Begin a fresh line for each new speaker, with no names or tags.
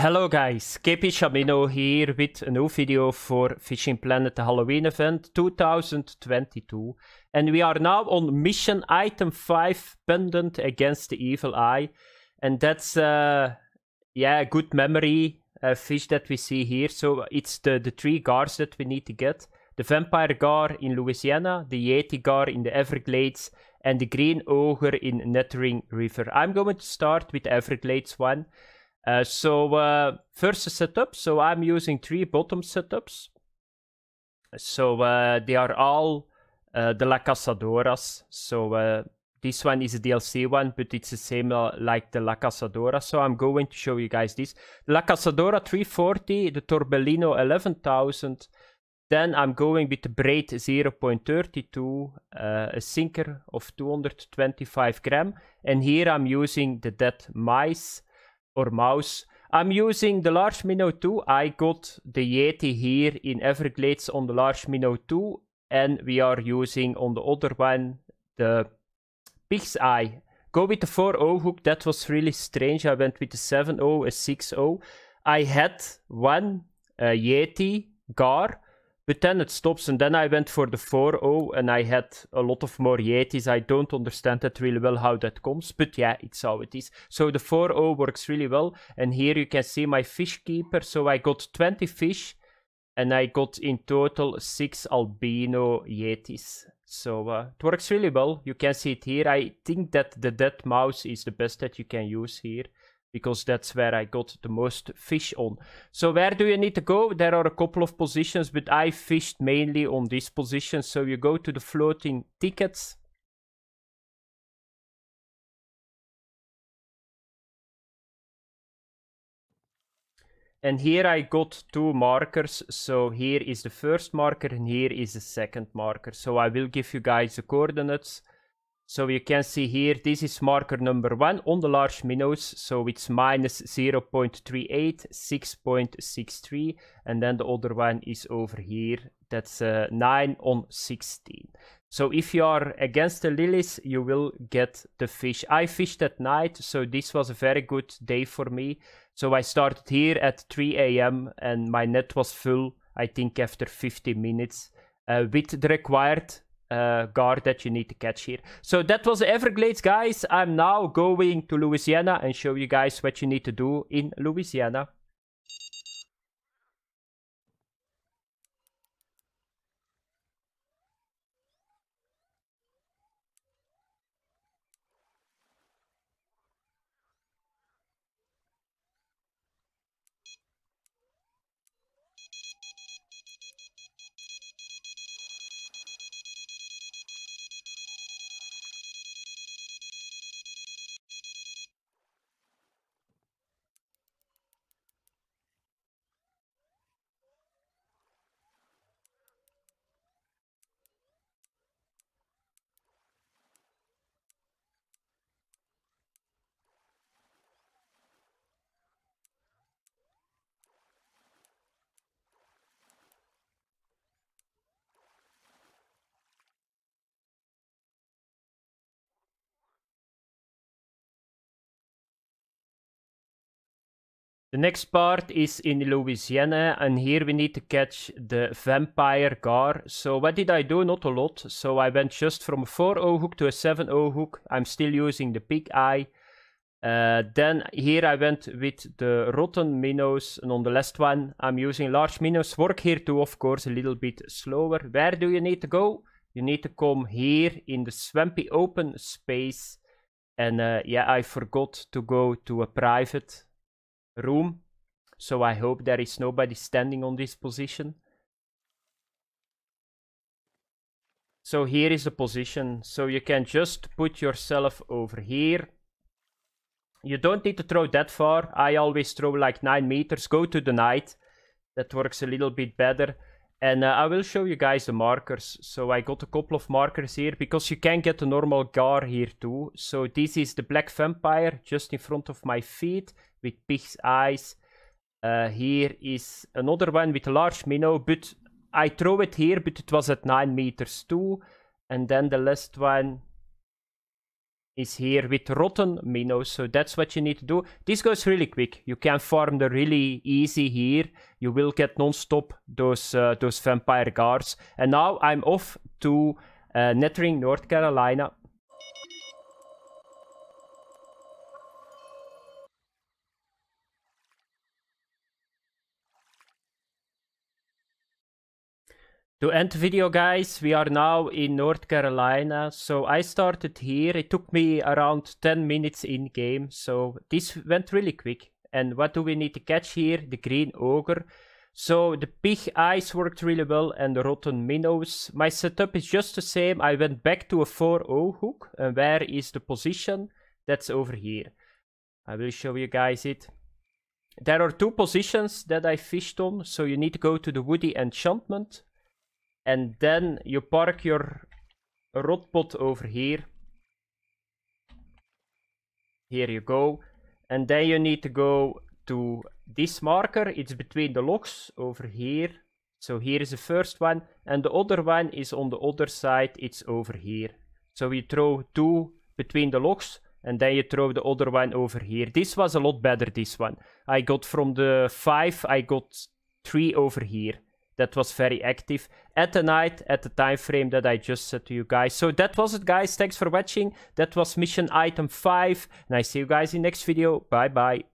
Hello guys, Kepi Shamino here with a new video for Fishing Planet the Halloween event 2022 and we are now on mission item 5 pendant against the evil eye and that's uh, yeah a good memory uh, fish that we see here so it's the, the three gars that we need to get the vampire gar in Louisiana, the yeti gar in the Everglades and the green ogre in Nettering River. I'm going to start with the Everglades one uh, so uh, first setup. So I'm using three bottom setups. So uh, they are all the uh, La Casadoras. So uh, this one is a DLC one, but it's the same uh, like the La Casadora. So I'm going to show you guys this. La Casadora 340, the Torbellino 11,000. Then I'm going with the braid 0.32, uh, a sinker of 225 gram. And here I'm using the dead mice or mouse. I'm using the Large Minnow 2. I got the Yeti here in Everglades on the Large Minnow 2. And we are using on the other one the Pig's Eye. Go with the 4-0 hook. That was really strange. I went with the 7-0, a 6-0. I had one uh, Yeti Gar but then it stops, and then I went for the 4-0, and I had a lot of more Yetis. I don't understand that really well how that comes, but yeah, it's how it is. So the 4-0 works really well, and here you can see my fish keeper. So I got 20 fish, and I got in total 6 albino Yetis. So uh, it works really well. You can see it here. I think that the dead mouse is the best that you can use here because that's where I got the most fish on. So where do you need to go? There are a couple of positions, but I fished mainly on this position. So you go to the floating tickets. And here I got two markers. So here is the first marker and here is the second marker. So I will give you guys the coordinates. So you can see here, this is marker number one on the large minnows. So it's minus 0 0.38, 6.63. And then the other one is over here. That's uh, 9 on 16. So if you are against the lilies, you will get the fish. I fished at night, so this was a very good day for me. So I started here at 3 a.m. and my net was full, I think after 50 minutes. Uh, with the required uh, guard that you need to catch here. So that was the Everglades, guys. I'm now going to Louisiana and show you guys what you need to do in Louisiana. The next part is in Louisiana, and here we need to catch the vampire gar. So what did I do? Not a lot. So I went just from a 4-0 hook to a 7-0 hook. I'm still using the pig eye. Uh, then here I went with the rotten minnows, and on the last one I'm using large minnows. Work here too, of course, a little bit slower. Where do you need to go? You need to come here in the swampy open space. And uh, yeah, I forgot to go to a private room. So I hope there is nobody standing on this position. So here is the position. So you can just put yourself over here. You don't need to throw that far. I always throw like 9 meters. Go to the knight. That works a little bit better. And uh, I will show you guys the markers. So I got a couple of markers here because you can get a normal gar here too. So this is the black vampire just in front of my feet with pig's eyes. Uh, here is another one with large minnow, but I throw it here, but it was at 9 meters too. And then the last one is here with rotten minnow, so that's what you need to do. This goes really quick. You can farm the really easy here. You will get non-stop those, uh, those vampire guards. And now I'm off to uh, Nettering, North Carolina. To end video guys, we are now in North Carolina, so I started here, it took me around 10 minutes in game, so this went really quick. And what do we need to catch here? The green ogre. So the pig eyes worked really well and the rotten minnows. My setup is just the same, I went back to a 4-0 hook, and where is the position? That's over here. I will show you guys it. There are two positions that I fished on, so you need to go to the woody enchantment and then you park your rotpot over here. Here you go. And then you need to go to this marker. It's between the locks over here. So here is the first one. And the other one is on the other side. It's over here. So you throw two between the locks. And then you throw the other one over here. This was a lot better, this one. I got from the five, I got three over here that was very active at the night at the time frame that I just said to you guys. So that was it guys. Thanks for watching. That was mission item 5 and I see you guys in next video. Bye bye.